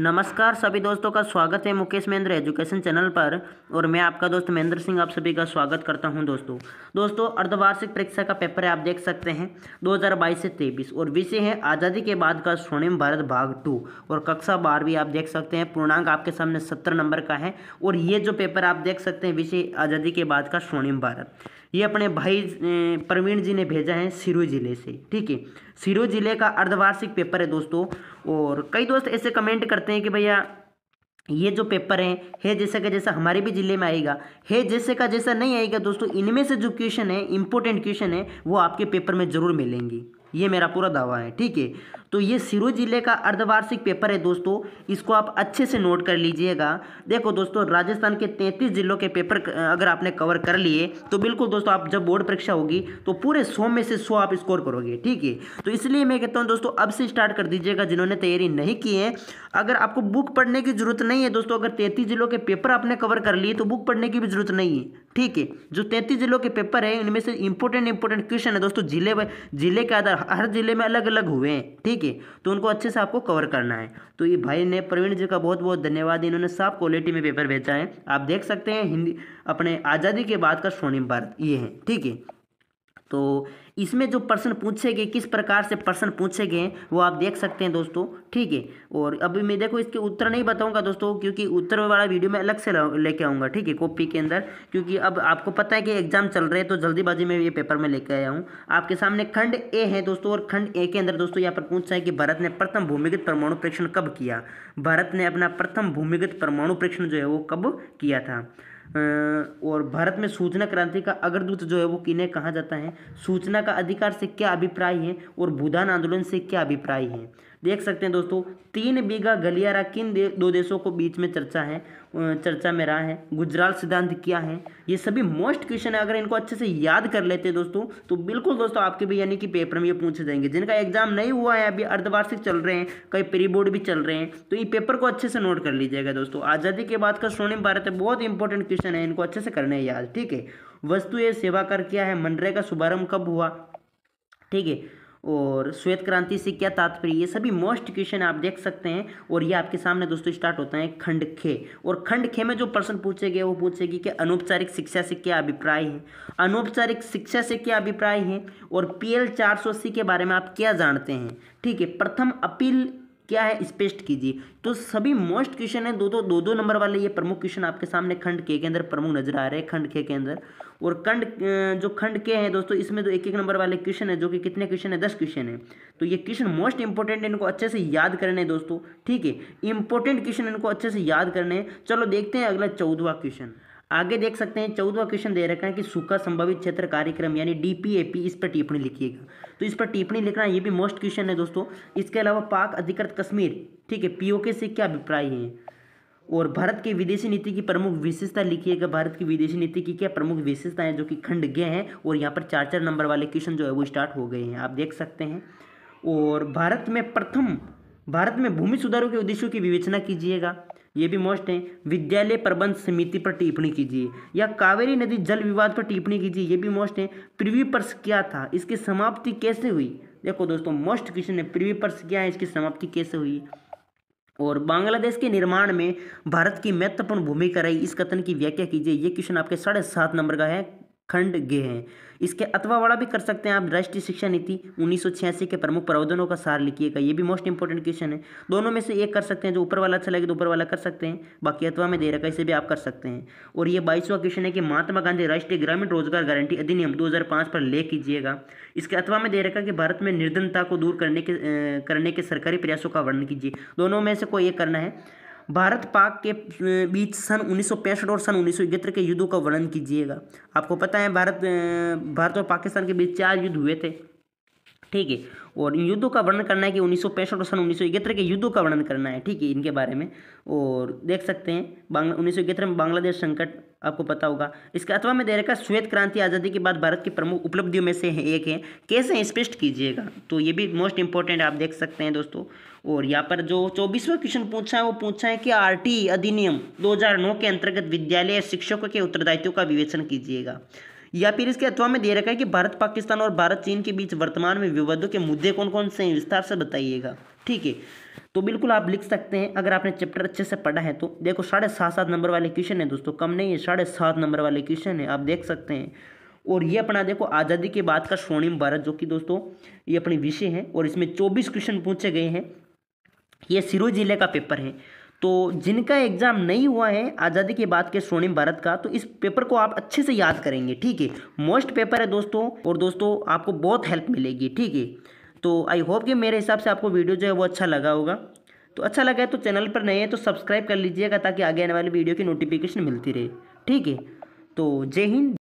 नमस्कार सभी दोस्तों का स्वागत है मुकेश महेंद्र एजुकेशन चैनल पर और मैं आपका दोस्त महेंद्र सिंह आप सभी का स्वागत करता हूं दोस्तों दोस्तों अर्धवार्षिक परीक्षा का पेपर है आप देख सकते हैं 2022 से 23 और विषय है आज़ादी के बाद का स्वर्णिम भारत भाग टू और कक्षा बार भी आप देख सकते हैं पूर्णांक आपके सामने सत्तर नंबर का है और ये जो पेपर आप देख सकते हैं विषय आज़ादी के बाद का स्वर्णिम भारत ये अपने भाई प्रवीण जी ने भेजा है सिरो जिले से ठीक है सिरो जिले का अर्धवार्षिक पेपर है दोस्तों और कई दोस्त ऐसे कमेंट करते सकते हैं कि भैया ये जो पेपर हैं है जैसे का जैसा हमारे भी ज़िले में आएगा हे जैसे का जैसा नहीं आएगा दोस्तों इनमें से जो क्वेश्चन है इंपॉर्टेंट क्वेश्चन है वो आपके पेपर में ज़रूर मिलेंगी ये मेरा पूरा दावा है ठीक है तो ये सिरो जिले का अर्धवार्षिक पेपर है दोस्तों इसको आप अच्छे से नोट कर लीजिएगा देखो दोस्तों राजस्थान के 33 जिलों के पेपर अगर आपने कवर कर लिए तो बिल्कुल दोस्तों आप जब बोर्ड परीक्षा होगी तो पूरे सौ में से सौ आप स्कोर करोगे ठीक है तो इसलिए मैं कहता हूँ दोस्तों अब से स्टार्ट कर दीजिएगा जिन्होंने तैयारी नहीं की है अगर आपको बुक पढ़ने की जरूरत नहीं है दोस्तों अगर तैंतीस जिलों के पेपर आपने कवर कर लिए तो बुक पढ़ने की भी जरूरत नहीं है ठीक है जो तैंतीस जिलों के पेपर है इनमें से इंपोर्टेंट इंपोर्टेंट क्वेश्चन है दोस्तों जिले जिले के आधार हर जिले में अलग अलग हुए हैं ठीक है तो उनको अच्छे से आपको कवर करना है तो ये भाई ने प्रवीण जी का बहुत बहुत धन्यवाद इन्होंने साफ क्वालिटी में पेपर भेजा है आप देख सकते हैं हिंदी अपने आज़ादी के बाद का स्वर्णिम भारत ये है ठीक है तो इसमें जो प्रश्न पूछे गए किस प्रकार से प्रश्न पूछे गए वो आप देख सकते हैं दोस्तों ठीक है और अभी मैं देखो इसके उत्तर नहीं बताऊंगा दोस्तों क्योंकि उत्तर वाला वीडियो मैं अलग से लेके आऊँगा ठीक है कॉपी के अंदर क्योंकि अब आपको पता है कि एग्जाम चल रहे हैं तो जल्दीबाजी में ये पेपर में लेके आया हूँ आपके सामने खंड ए है दोस्तों और खंड ए के अंदर दोस्तों यहाँ पर पूछा है कि भारत ने प्रथम भूमिगत परमाणु परीक्षण कब किया भारत ने अपना प्रथम भूमिगत परमाणु परीक्षण जो है वो कब किया था और भारत में सूचना क्रांति का अग्रदूत जो है वो किन्हें कहा जाता है सूचना का अधिकार से क्या अभिप्राय है और भूदान आंदोलन से क्या अभिप्राय है देख सकते हैं दोस्तों तीन बीघा गलियारा किन दे, दो देशों को बीच में चर्चा है चर्चा में रहा है गुजराल सिद्धांत क्या है ये सभी मोस्ट क्वेश्चन है अगर इनको अच्छे से याद कर लेते हैं दोस्तों तो बिल्कुल दोस्तों आपके भी यानी कि पेपर में ये पूछे जाएंगे जिनका एग्जाम नहीं हुआ है अभी अर्धवार्षिक चल रहे हैं कई प्री बोर्ड भी चल रहे हैं तो ये पेपर को अच्छे से नोट कर लीजिएगा दोस्तों आज़ादी के बाद का स्वर्णिम भारत है बहुत इंपॉर्टेंट क्वेश्चन है इनको अच्छे से करना है याद ठीक है वस्तु ये सेवा कर क्या है का शुभारंभ कब हुआ ठीक है और श्वेत क्रांति से क्या तात्पर्य ये सभी मोस्ट क्वेश्चन आप देख सकते हैं और ये आपके सामने दोस्तों स्टार्ट होता है खंड खे और खंड खे में जो प्रश्न पूछे गए वो पूछेगी कि अनौपचारिक शिक्षा से क्या अभिप्राय है अनौपचारिक शिक्षा से क्या अभिप्राय है और पी एल के बारे में आप क्या जानते हैं ठीक है प्रथम अपील क्या है स्पष्ट कीजिए तो सभी मोस्ट क्वेश्चन है दो दो दो दो नंबर वाले ये प्रमुख क्वेश्चन आपके सामने खंड के के अंदर प्रमुख नजर आ रहे हैं खंड के के अंदर और खंड जो खंड के हैं दोस्तों इसमें तो एक एक नंबर वाले क्वेश्चन है जो कि कितने क्वेश्चन है दस क्वेश्चन है तो ये क्वेश्चन मोस्ट इंपॉर्टेंट इनको अच्छे से याद करने दोस्तों ठीक है इंपॉर्टेंट क्वेश्चन इनको अच्छे से याद करने चलो देखते हैं अगला चौदवा क्वेश्चन आगे देख सकते हैं चौदवा क्वेश्चन दे रखा है कि सूखा संभावित क्षेत्र कार्यक्रम यानी डीपीएपी इस पर टिप्पणी लिखिएगा तो इस पर टिप्पणी लिखना ये भी मोस्ट क्वेश्चन है दोस्तों इसके अलावा पाक अधिकृत कश्मीर ठीक है पीओके से क्या अभिप्राय है और भारत की विदेशी नीति की प्रमुख विशेषता लिखिएगा भारत की विदेशी नीति की क्या प्रमुख विशेषताएं जो कि खंड गए हैं और यहाँ पर चार चार नंबर वाले क्वेश्चन जो है वो स्टार्ट हो गए हैं आप देख सकते हैं और भारत में प्रथम भारत में भूमि सुधारों के उद्देश्यों की विवेचना कीजिएगा ये भी मोस्ट है विद्यालय प्रबंध समिति पर टिप्पणी कीजिए या कावेरी नदी जल विवाद पर टिप्पणी कीजिए ये भी मोस्ट है पृथ्वी पर्स क्या था इसकी समाप्ति कैसे हुई देखो दोस्तों मोस्ट क्वेश्चन है पृथ्वी पर्स क्या है इसकी समाप्ति कैसे हुई और बांग्लादेश के निर्माण में भारत की महत्वपूर्ण भूमिका रही इस कथन की व्याख्या कीजिए ये क्वेश्चन आपके साढ़े सात नंबर का है खंड गे हैं इसके अथवा वाला भी कर सकते हैं आप राष्ट्रीय शिक्षा नीति उन्नीस के प्रमुख प्रावधानों का सार लिखिएगा ये भी मोस्ट इंपॉर्टेंट क्वेश्चन है दोनों में से एक कर सकते हैं जो ऊपर वाला अच्छा लगे तो ऊपर वाला कर सकते हैं बाकी अथवा में दे रखा इसे भी आप कर सकते हैं और ये बाईसवा क्वेश्चन है कि महात्मा गांधी राष्ट्रीय ग्रामीण रोजगार गारंटी अधिनियम दो पर ले कीजिएगा इसके अथवा में दे रखा कि भारत में निर्धनता को दूर करने के करने के सरकारी प्रयासों का वर्णन कीजिए दोनों में से कोई एक करना है भारत पाक के बीच सन उन्नीस और सन उन्नीस के युद्धों का वर्णन कीजिएगा आपको पता है भारत भारत और पाकिस्तान के बीच चार युद्ध हुए थे ठीक है और इन युद्धों का वर्णन करना है कि उन्नीस और सन उन्नीस के युद्धों का वर्णन करना है ठीक है इनके बारे में और देख सकते हैं बांग्ला उन्नीस में बांग्लादेश संकट आपको पता होगा इसके अथवा में दे रखा श्वेत क्रांति आज़ादी के बाद भारत की प्रमुख उपलब्धियों में से है एक है कैसे स्पष्ट कीजिएगा तो ये भी मोस्ट इंपॉर्टेंट आप देख सकते हैं दोस्तों और यहाँ पर जो चौबीसवा क्वेश्चन पूछा है वो पूछा है कि आर अधिनियम दो के अंतर्गत विद्यालय शिक्षकों के उत्तरदायित्व का विवेचन कीजिएगा या फिर इसके अथवा में दे रखा है कि भारत पाकिस्तान और भारत चीन के बीच वर्तमान में विवादों के मुद्दे कौन कौन से हैं विस्तार से बताइएगा ठीक है तो बिल्कुल आप लिख सकते हैं अगर आपने चैप्टर अच्छे से पढ़ा है तो देखो साढ़े सात सात नंबर वाले क्वेश्चन है दोस्तों कम नहीं है साढ़े सात नंबर वाले क्वेश्चन है आप देख सकते हैं और ये अपना देखो आज़ादी के बाद का स्वर्णिम भारत जो कि दोस्तों ये अपने विषय है और इसमें चौबीस क्वेश्चन पूछे गए हैं ये सिरोही जिले का पेपर है तो जिनका एग्ज़ाम नहीं हुआ है आज़ादी के बाद के स्वर्णिम भारत का तो इस पेपर को आप अच्छे से याद करेंगे ठीक है मोस्ट पेपर है दोस्तों और दोस्तों आपको बहुत हेल्प मिलेगी ठीक है तो आई होप कि मेरे हिसाब से आपको वीडियो जो है वो अच्छा लगा होगा तो अच्छा लगा है तो चैनल पर नए हैं तो सब्सक्राइब कर लीजिएगा ताकि आगे आने वाली वीडियो की नोटिफिकेशन मिलती रहे ठीक है तो जय हिंद